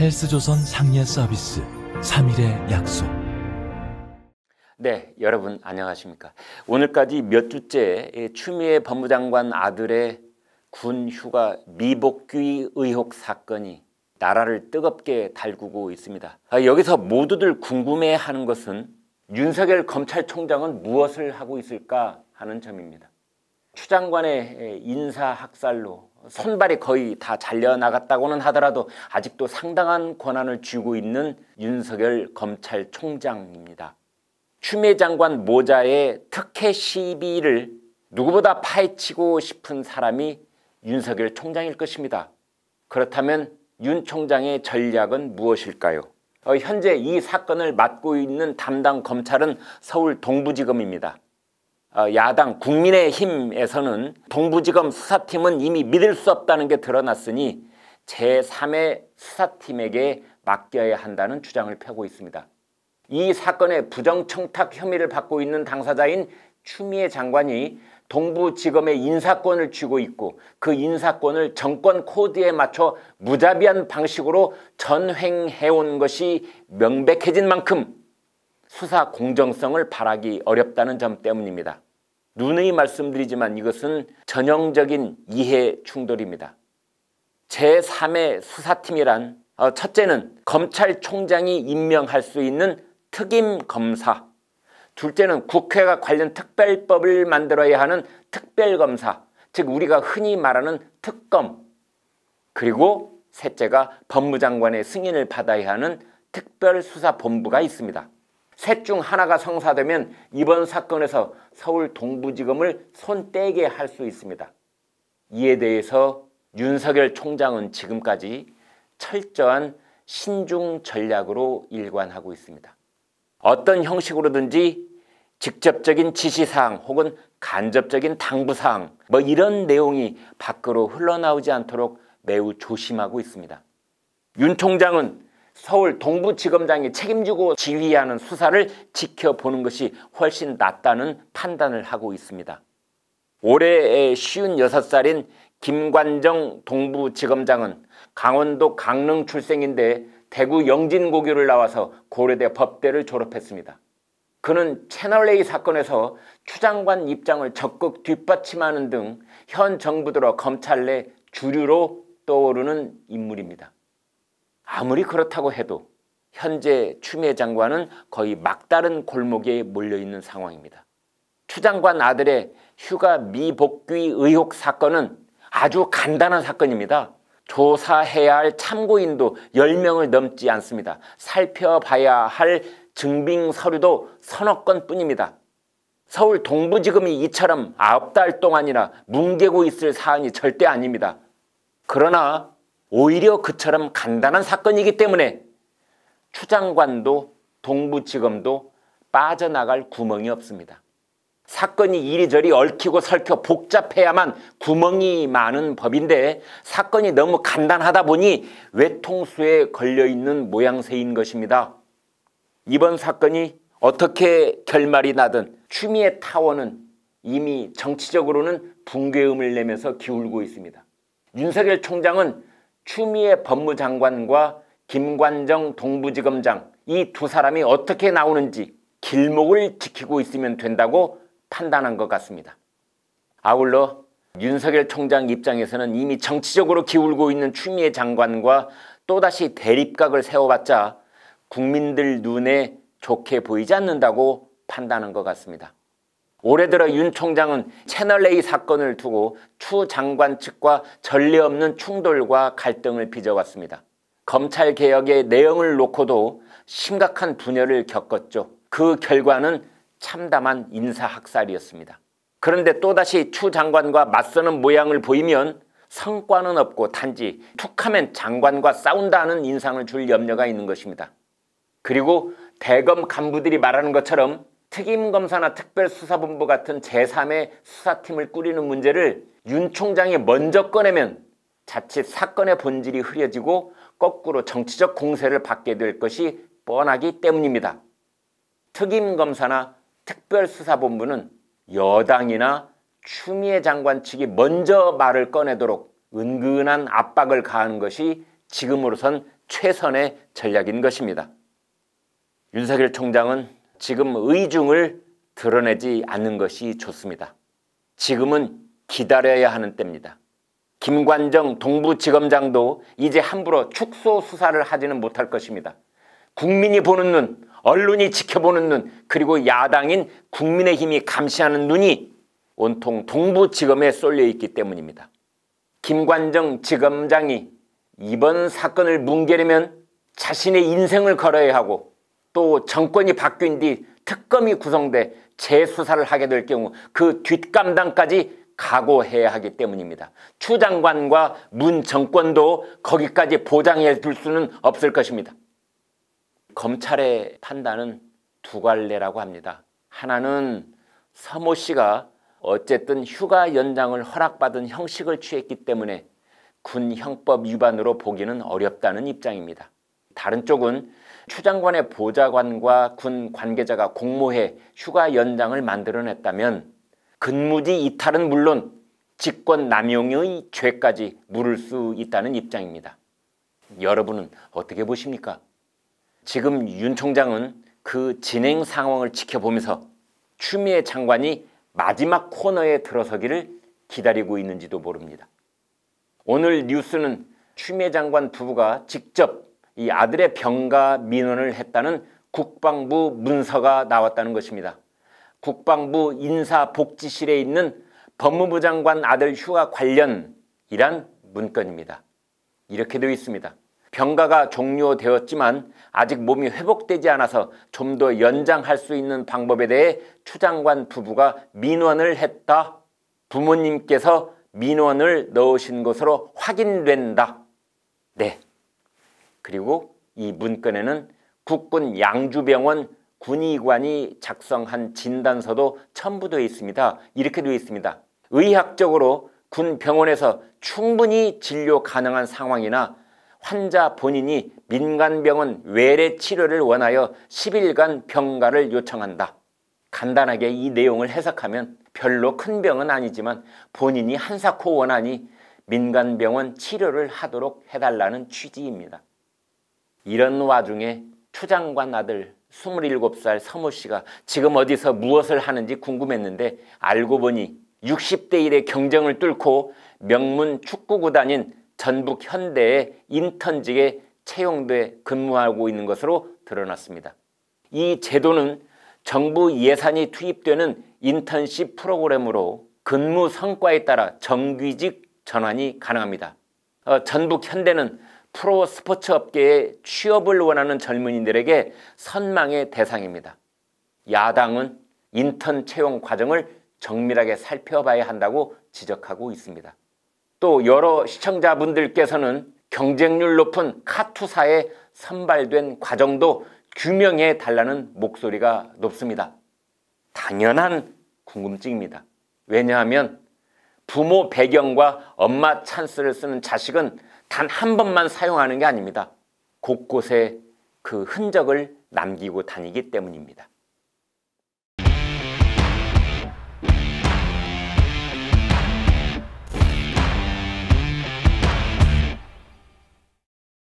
헬스조선 상예 서비스 3일의 약속. 네, 여러분 안녕하십니까? 오늘까지 몇 주째 추미애 법무장관 아들의 군 휴가 미복귀 의혹 사건이 나라를 뜨겁게 달구고 있습니다. 아, 여기서 모두들 궁금해하는 것은 윤석열 검찰총장은 무엇을 하고 있을까 하는 점입니다. 추장관의 예, 인사학살로 손발이 거의 다 잘려나갔다고는 하더라도 아직도 상당한 권한을 쥐고 있는 윤석열 검찰총장입니다. 추미애 장관 모자의 특혜 시비를 누구보다 파헤치고 싶은 사람이 윤석열 총장일 것입니다. 그렇다면 윤 총장의 전략은 무엇일까요? 어, 현재 이 사건을 맡고 있는 담당 검찰은 서울 동부지검입니다. 어, 야당 국민의힘에서는 동부지검 수사팀은 이미 믿을 수 없다는 게 드러났으니 제3의 수사팀에게 맡겨야 한다는 주장을 펴고 있습니다. 이 사건의 부정청탁 혐의를 받고 있는 당사자인 추미애 장관이 동부지검의 인사권을 쥐고 있고 그 인사권을 정권 코드에 맞춰 무자비한 방식으로 전횡해온 것이 명백해진 만큼 수사 공정성을 바라기 어렵다는 점 때문입니다. 누누이 말씀드리지만 이것은 전형적인 이해 충돌입니다. 제3의 수사팀이란 어, 첫째는 검찰총장이 임명할 수 있는 특임 검사, 둘째는 국회가 관련 특별법을 만들어야 하는 특별검사, 즉 우리가 흔히 말하는 특검, 그리고 셋째가 법무장관의 승인을 받아야 하는 특별수사본부가 있습니다. 셋중 하나가 성사되면 이번 사건에서 서울 동부지검을 손 떼게 할 수 있습니다. 이에 대해서 윤석열 총장은 지금까지 철저한 신중 전략으로 일관하고 있습니다. 어떤 형식으로든지 직접적인 지시사항 혹은 간접적인 당부사항 뭐 이런 내용이 밖으로 흘러나오지 않도록 매우 조심하고 있습니다. 윤 총장은 서울 동부지검장이 책임지고 지휘하는 수사를 지켜보는 것이 훨씬 낫다는 판단을 하고 있습니다. 올해 의 56살인 김관정 동부지검장은 강원도 강릉 출생인데 대구 영진고교를 나와서 고려대 법대를 졸업했습니다. 그는 채널A 사건에서 추장관 입장을 적극 뒷받침하는 등 현 정부 들어 검찰 내 주류로 떠오르는 인물입니다. 아무리 그렇다고 해도 현재 추미애 장관은 거의 막다른 골목에 몰려있는 상황입니다. 추 장관 아들의 휴가 미복귀 의혹 사건은 아주 간단한 사건입니다. 조사해야 할 참고인도 10명을 넘지 않습니다. 살펴봐야 할 증빙 서류도 서너 건 뿐입니다. 서울 동부지검이 이처럼 9달 동안이나 뭉개고 있을 사안이 절대 아닙니다. 그러나 오히려 그처럼 간단한 사건이기 때문에 추장관도 동부지검도 빠져나갈 구멍이 없습니다. 사건이 이리저리 얽히고 설켜 복잡해야만 구멍이 많은 법인데 사건이 너무 간단하다 보니 외통수에 걸려있는 모양새인 것입니다. 이번 사건이 어떻게 결말이 나든 추미애 타원은 이미 정치적으로는 붕괴음을 내면서 기울고 있습니다. 윤석열 총장은 추미애 법무장관과 김관정 동부지검장 이 두 사람이 어떻게 나오는지 길목을 지키고 있으면 된다고 판단한 것 같습니다. 아울러 윤석열 총장 입장에서는 이미 정치적으로 기울고 있는 추미애 장관과 또다시 대립각을 세워봤자 국민들 눈에 좋게 보이지 않는다고 판단한 것 같습니다. 올해 들어 윤 총장은 채널A 사건을 두고 추 장관 측과 전례 없는 충돌과 갈등을 빚어왔습니다. 검찰 개혁의 내용을 놓고도 심각한 분열을 겪었죠. 그 결과는 참담한 인사학살이었습니다. 그런데 또다시 추 장관과 맞서는 모양을 보이면 성과는 없고 단지 툭하면 장관과 싸운다는 인상을 줄 염려가 있는 것입니다. 그리고 대검 간부들이 말하는 것처럼 특임검사나 특별수사본부 같은 제3의 수사팀을 꾸리는 문제를 윤 총장이 먼저 꺼내면 자칫 사건의 본질이 흐려지고 거꾸로 정치적 공세를 받게 될 것이 뻔하기 때문입니다. 특임검사나 특별수사본부는 여당이나 추미애 장관 측이 먼저 말을 꺼내도록 은근한 압박을 가하는 것이 지금으로선 최선의 전략인 것입니다. 윤석열 총장은 지금 의중을 드러내지 않는 것이 좋습니다. 지금은 기다려야 하는 때입니다. 김관정 동부지검장도 이제 함부로 축소 수사를 하지는 못할 것입니다. 국민이 보는 눈, 언론이 지켜보는 눈, 그리고 야당인 국민의힘이 감시하는 눈이 온통 동부지검에 쏠려 있기 때문입니다. 김관정 지검장이 이번 사건을 뭉개려면 자신의 인생을 걸어야 하고 또 정권이 바뀐 뒤 특검이 구성돼 재수사를 하게 될 경우 그 뒷감당까지 각오해야 하기 때문입니다. 추 장관과 문 정권도 거기까지 보장해 둘 수는 없을 것입니다. 검찰의 판단은 두 갈래라고 합니다. 하나는 서모 씨가 어쨌든 휴가 연장을 허락받은 형식을 취했기 때문에 군 형법 위반으로 보기는 어렵다는 입장입니다. 다른 쪽은 추장관의 보좌관과 군 관계자가 공모해 휴가 연장을 만들어냈다면 근무지 이탈은 물론 직권 남용의 죄까지 물을 수 있다는 입장입니다. 여러분은 어떻게 보십니까? 지금 윤 총장은 그 진행 상황을 지켜보면서 추미애 장관이 마지막 코너에 들어서기를 기다리고 있는지도 모릅니다. 오늘 뉴스는 추미애 장관 부부가 직접 이 아들의 병가 민원을 했다는 국방부 문서가 나왔다는 것입니다. 국방부 인사복지실에 있는 법무부 장관 아들 휴가 관련이란 문건입니다. 이렇게 되어 있습니다. 병가가 종료되었지만 아직 몸이 회복되지 않아서 좀 더 연장할 수 있는 방법에 대해 추장관 부부가 민원을 했다. 부모님께서 민원을 넣으신 것으로 확인된다. 네. 그리고 이 문건에는 국군 양주병원 군의관이 작성한 진단서도 첨부 되어 있습니다. 이렇게 되어 있습니다. 의학적으로 군 병원에서 충분히 진료 가능한 상황이나 환자 본인이 민간병원 외래 치료를 원하여 10일간 병가를 요청한다. 간단하게 이 내용을 해석하면 별로 큰 병은 아니지만 본인이 한사코 원하니 민간병원 치료를 하도록 해달라는 취지입니다. 이런 와중에 추장관 아들 27살 서모 씨가 지금 어디서 무엇을 하는지 궁금했는데 알고 보니 60대 1의 경쟁을 뚫고 명문 축구구단인 전북 현대의 인턴직에 채용돼 근무하고 있는 것으로 드러났습니다. 이 제도는 정부 예산이 투입되는 인턴십 프로그램으로 근무 성과에 따라 정규직 전환이 가능합니다. 어, 전북 현대는 프로 스포츠 업계에 취업을 원하는 젊은이들에게 선망의 대상입니다. 야당은 인턴 채용 과정을 정밀하게 살펴봐야 한다고 지적하고 있습니다. 또 여러 시청자분들께서는 경쟁률 높은 카투사에 선발된 과정도 규명해 달라는 목소리가 높습니다. 당연한 궁금증입니다. 왜냐하면 부모 배경과 엄마 찬스를 쓰는 자식은 단한 번만 사용하는 게 아닙니다. 곳곳에 그 흔적을 남기고 다니기 때문입니다.